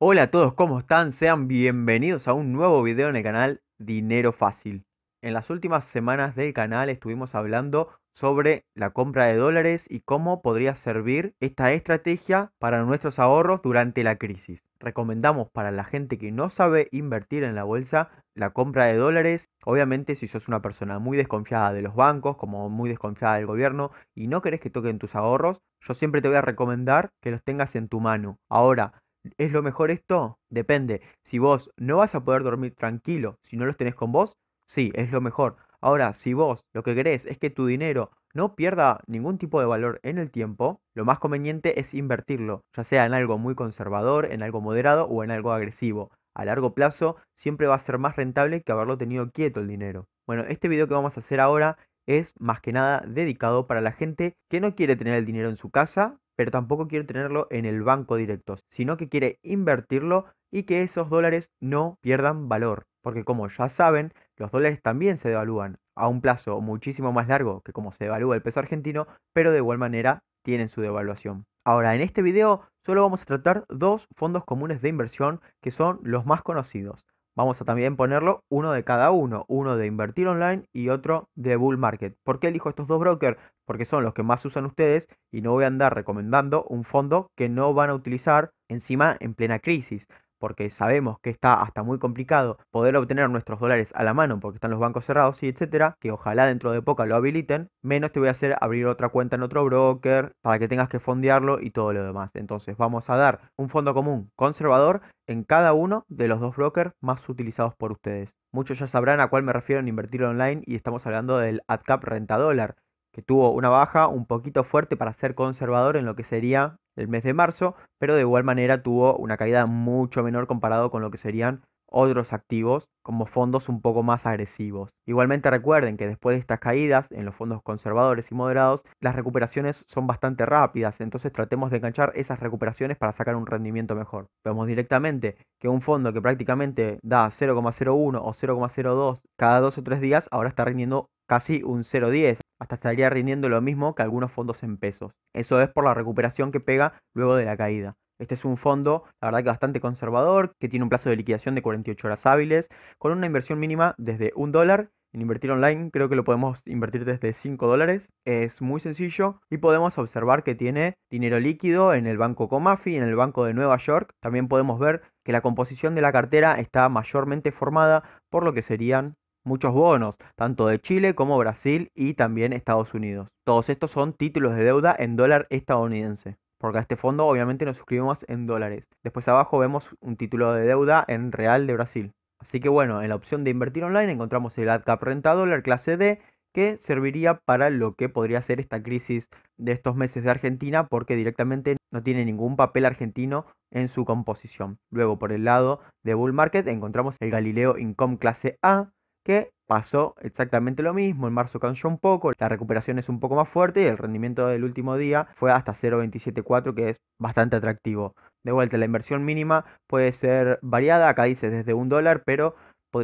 Hola a todos, ¿cómo están? Sean bienvenidos a un nuevo video en el canal Dinero Fácil. En las últimas semanas del canal estuvimos hablando sobre la compra de dólares y cómo podría servir esta estrategia para nuestros ahorros durante la crisis. Recomendamos para la gente que no sabe invertir en la bolsa la compra de dólares. Obviamente si sos una persona muy desconfiada de los bancos, como muy desconfiada del gobierno y no querés que toquen tus ahorros, yo siempre te voy a recomendar que los tengas en tu mano. Ahora, ¿Es lo mejor esto? Depende. Si vos no vas a poder dormir tranquilo si no los tenés con vos, sí, es lo mejor. Ahora, si vos lo que querés es que tu dinero no pierda ningún tipo de valor en el tiempo, lo más conveniente es invertirlo, ya sea en algo muy conservador, en algo moderado o en algo agresivo. A largo plazo siempre va a ser más rentable que haberlo tenido quieto el dinero. Bueno, este video que vamos a hacer ahora es más que nada dedicado para la gente que no quiere tener el dinero en su casa, pero tampoco quiere tenerlo en el banco directo, sino que quiere invertirlo y que esos dólares no pierdan valor, porque como ya saben, los dólares también se devalúan a un plazo muchísimo más largo que como se devalúa el peso argentino, pero de igual manera tienen su devaluación. Ahora, en este video solo vamos a tratar dos fondos comunes de inversión que son los más conocidos. Vamos a también ponerlo uno de cada uno, uno de invertir online y otro de bull market. ¿Por qué elijo estos dos brokers? Porque son los que más usan ustedes y no voy a andar recomendando un fondo que no van a utilizar encima en plena crisis porque sabemos que está hasta muy complicado poder obtener nuestros dólares a la mano porque están los bancos cerrados y etcétera, que ojalá dentro de poco lo habiliten, menos te voy a hacer abrir otra cuenta en otro broker para que tengas que fondearlo y todo lo demás. Entonces vamos a dar un fondo común conservador en cada uno de los dos brokers más utilizados por ustedes. Muchos ya sabrán a cuál me refiero en invertir online y estamos hablando del AdCap renta dólar que tuvo una baja un poquito fuerte para ser conservador en lo que sería el mes de marzo, pero de igual manera tuvo una caída mucho menor comparado con lo que serían otros activos como fondos un poco más agresivos. Igualmente recuerden que después de estas caídas en los fondos conservadores y moderados, las recuperaciones son bastante rápidas, entonces tratemos de enganchar esas recuperaciones para sacar un rendimiento mejor. Vemos directamente que un fondo que prácticamente da 0,01 o 0,02 cada dos o tres días, ahora está rindiendo casi un 0,10 hasta estaría rindiendo lo mismo que algunos fondos en pesos. Eso es por la recuperación que pega luego de la caída. Este es un fondo, la verdad que bastante conservador, que tiene un plazo de liquidación de 48 horas hábiles, con una inversión mínima desde un dólar. En invertir online creo que lo podemos invertir desde 5 dólares. Es muy sencillo y podemos observar que tiene dinero líquido en el banco Comafi, en el banco de Nueva York. También podemos ver que la composición de la cartera está mayormente formada por lo que serían muchos bonos, tanto de Chile como Brasil y también Estados Unidos. Todos estos son títulos de deuda en dólar estadounidense. Porque a este fondo obviamente nos suscribimos en dólares. Después abajo vemos un título de deuda en real de Brasil. Así que bueno, en la opción de invertir online encontramos el AdCap Renta Dólar clase D que serviría para lo que podría ser esta crisis de estos meses de Argentina porque directamente no tiene ningún papel argentino en su composición. Luego por el lado de Bull Market encontramos el Galileo Income clase A que pasó exactamente lo mismo. En marzo cayó un poco, la recuperación es un poco más fuerte y el rendimiento del último día fue hasta 0.274, que es bastante atractivo. De vuelta, la inversión mínima puede ser variada, acá dice desde un dólar, pero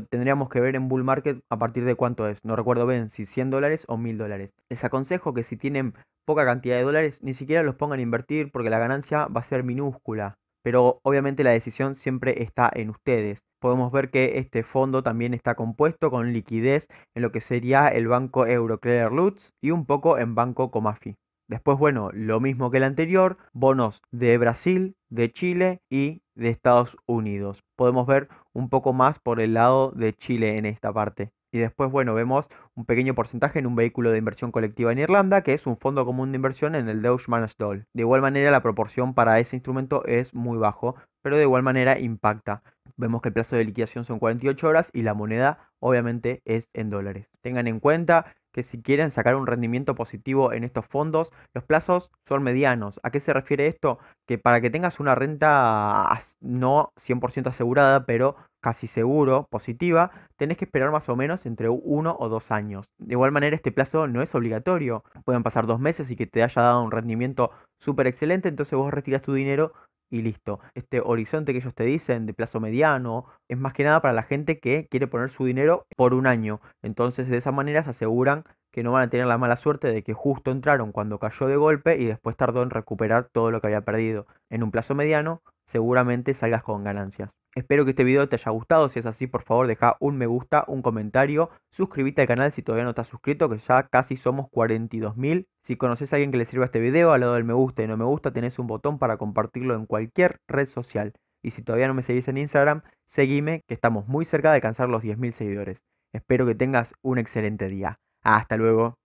tendríamos que ver en bull market a partir de cuánto es. No recuerdo bien si 100 dólares o 1000 dólares. Les aconsejo que si tienen poca cantidad de dólares, ni siquiera los pongan a invertir porque la ganancia va a ser minúscula pero obviamente la decisión siempre está en ustedes. Podemos ver que este fondo también está compuesto con liquidez en lo que sería el banco Euroclear Lutz y un poco en banco Comafi. Después, bueno, lo mismo que el anterior, bonos de Brasil, de Chile y de Estados Unidos. Podemos ver un poco más por el lado de Chile en esta parte y después, bueno, vemos un pequeño porcentaje en un vehículo de inversión colectiva en Irlanda, que es un fondo común de inversión en el Deutsche Doll. De igual manera, la proporción para ese instrumento es muy bajo, pero de igual manera impacta. Vemos que el plazo de liquidación son 48 horas y la moneda obviamente es en dólares. Tengan en cuenta que si quieren sacar un rendimiento positivo en estos fondos, los plazos son medianos. ¿A qué se refiere esto? Que para que tengas una renta no 100% asegurada, pero casi seguro, positiva, tenés que esperar más o menos entre uno o dos años. De igual manera, este plazo no es obligatorio. Pueden pasar dos meses y que te haya dado un rendimiento súper excelente, entonces vos retiras tu dinero y listo. Este horizonte que ellos te dicen de plazo mediano es más que nada para la gente que quiere poner su dinero por un año. Entonces, de esa manera se aseguran que no van a tener la mala suerte de que justo entraron cuando cayó de golpe y después tardó en recuperar todo lo que había perdido. En un plazo mediano, seguramente salgas con ganancias. Espero que este video te haya gustado, si es así por favor deja un me gusta, un comentario, suscríbete al canal si todavía no estás suscrito que ya casi somos 42.000. Si conoces a alguien que le sirva este video, al lado del me gusta y no me gusta tenés un botón para compartirlo en cualquier red social. Y si todavía no me seguís en Instagram, seguime que estamos muy cerca de alcanzar los 10.000 seguidores. Espero que tengas un excelente día. Hasta luego.